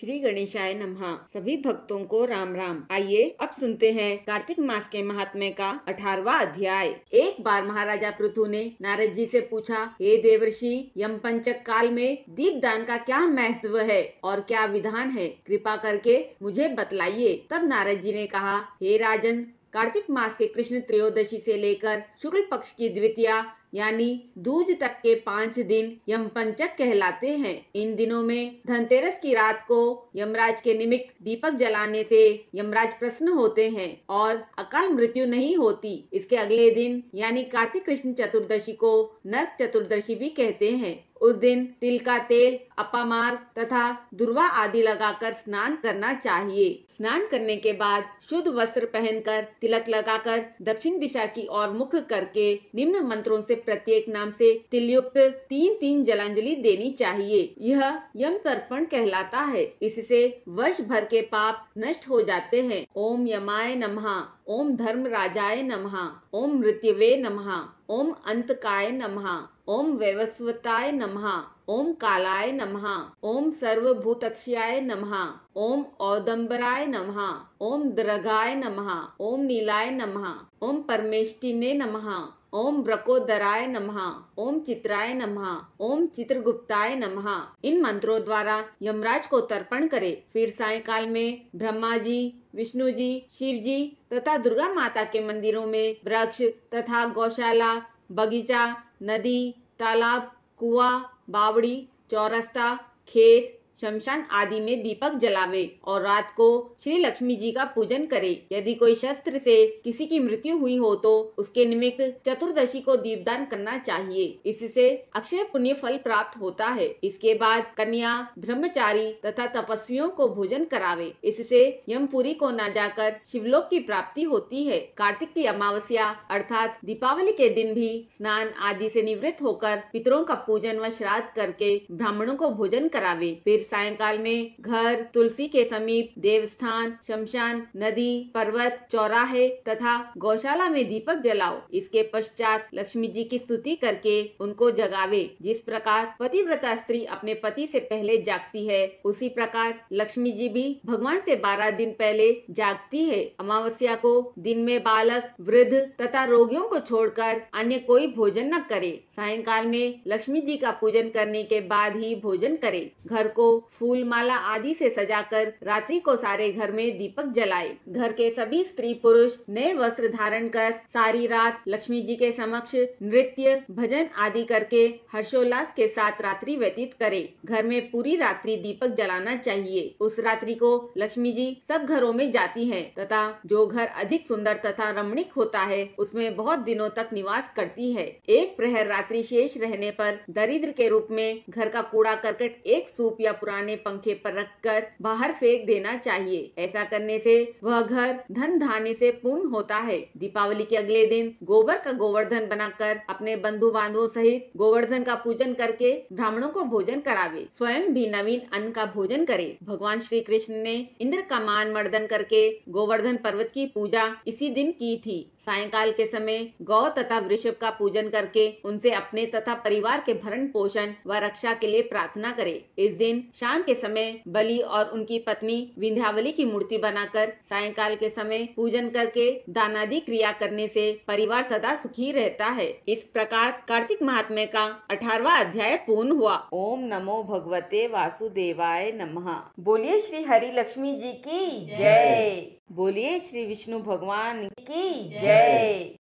श्री गणेशाय नमः सभी भक्तों को राम राम आइए अब सुनते हैं कार्तिक मास के महात्म्य का अठारवा अध्याय एक बार महाराजा पृथु ने नारद जी से पूछा हे देवर्षि यम पंचक काल में दीप दान का क्या महत्व है और क्या विधान है कृपा करके मुझे बतलाइए तब नारद जी ने कहा हे राजन कार्तिक मास के कृष्ण त्रयोदशी से लेकर शुक्ल पक्ष की द्वितीया यानी दूज तक के पांच दिन यम पंचक कहलाते हैं इन दिनों में धनतेरस की रात को यमराज के निमित्त दीपक जलाने से यमराज प्रसन्न होते हैं और अकाल मृत्यु नहीं होती इसके अगले दिन यानी कार्तिक कृष्ण चतुर्दशी को नरक चतुर्दशी भी कहते हैं उस दिन तिल का तेल अपामार तथा दुर्वा आदि लगाकर स्नान करना चाहिए स्नान करने के बाद शुद्ध वस्त्र पहनकर तिलक लगाकर दक्षिण दिशा की ओर मुख करके निम्न मंत्रों से प्रत्येक नाम से तिलयुक्त तीन तीन जलांजलि देनी चाहिए यह यम तर्पण कहलाता है इससे वर्ष भर के पाप नष्ट हो जाते हैं ओम यमाय नमहा ओम धर्म राजाय नमहा ओम मृत्युवे नमहा ओम अंतकाय नमहा ओम वैवस्वताय नमः ओम कालाय नमः ओम सर्वभूतक्षाय नमः ओम औदम्बराय नमः ओम दृघाय नमः ओम नीलाय नमः ओम परमेष्टिने नमः ओम ब्रकोदराय नमः ओम चित्राय नमः ओम चित्रगुप्ताय नमः इन मंत्रों द्वारा यमराज को तर्पण करें फिर सायकाल में ब्रह्मा जी विष्णु जी शिव जी तथा दुर्गा माता के मंदिरों में वृक्ष तथा गौशाला बगीचा नदी तालाब कुआं बावड़ी चौरस्ता खेत शमशान आदि में दीपक जलावे और रात को श्री लक्ष्मी जी का पूजन करे यदि कोई शस्त्र से किसी की मृत्यु हुई हो तो उसके निमित्त चतुर्दशी को दीपदान करना चाहिए इससे अक्षय पुण्य फल प्राप्त होता है इसके बाद कन्या ब्रह्मचारी तथा तपस्वियों को भोजन करावे इससे यमपुरी को न जाकर शिवलोक की प्राप्ति होती है कार्तिक की अमावस्या अर्थात दीपावली के दिन भी स्नान आदि से निवृत्त होकर पितरों का पूजन व श्राद्ध करके ब्राह्मणों को भोजन करावे फिर सायकाल में घर तुलसी के समीप देवस्थान शमशान नदी पर्वत चौराहे तथा गौशाला में दीपक जलाओ इसके पश्चात लक्ष्मी जी की स्तुति करके उनको जगावे जिस प्रकार पतिव्रता स्त्री अपने पति से पहले जागती है उसी प्रकार लक्ष्मी जी भी भगवान से बारह दिन पहले जागती है अमावस्या को दिन में बालक वृद्ध तथा रोगियों को छोड़कर अन्य कोई भोजन न करे सायकाल में लक्ष्मी जी का पूजन करने के बाद ही भोजन करे घर को फूल माला आदि से सजाकर रात्रि को सारे घर में दीपक जलाए घर के सभी स्त्री पुरुष नए वस्त्र धारण कर सारी रात लक्ष्मी जी के समक्ष नृत्य भजन आदि करके हर्षोल्लास के साथ रात्रि व्यतीत करे घर में पूरी रात्रि दीपक जलाना चाहिए उस रात्रि को लक्ष्मी जी सब घरों में जाती है तथा जो घर अधिक सुंदर तथा रमणीक होता है उसमें बहुत दिनों तक निवास करती है एक प्रहर रात्रि शेष रहने पर दरिद्र के रूप में घर का कूड़ा करकट एक सूप या पुराने पंखे पर रखकर बाहर फेंक देना चाहिए ऐसा करने से वह घर धन धान्य से पूर्ण होता है दीपावली के अगले दिन गोबर का गोवर्धन बनाकर अपने बंधु बांधवों सहित गोवर्धन का पूजन करके ब्राह्मणों को भोजन करावे स्वयं भी नवीन अन्न का भोजन करे भगवान श्री कृष्ण ने इंद्र का मान मर्दन करके गोवर्धन पर्वत की पूजा इसी दिन की थी सायकाल के समय गौ तथा वृषभ का पूजन करके उनसे अपने तथा परिवार के भरण पोषण व रक्षा के लिए प्रार्थना करे इस दिन शाम के समय बलि और उनकी पत्नी विंध्यावली की मूर्ति बनाकर सायकाल के समय पूजन करके दानादि क्रिया करने से परिवार सदा सुखी रहता है इस प्रकार कार्तिक महात्म्य का अठारवा अध्याय पूर्ण हुआ ओम नमो भगवते वासुदेवाय नमः बोलिए श्री हरि लक्ष्मी जी की जय बोलिए श्री विष्णु भगवान की जय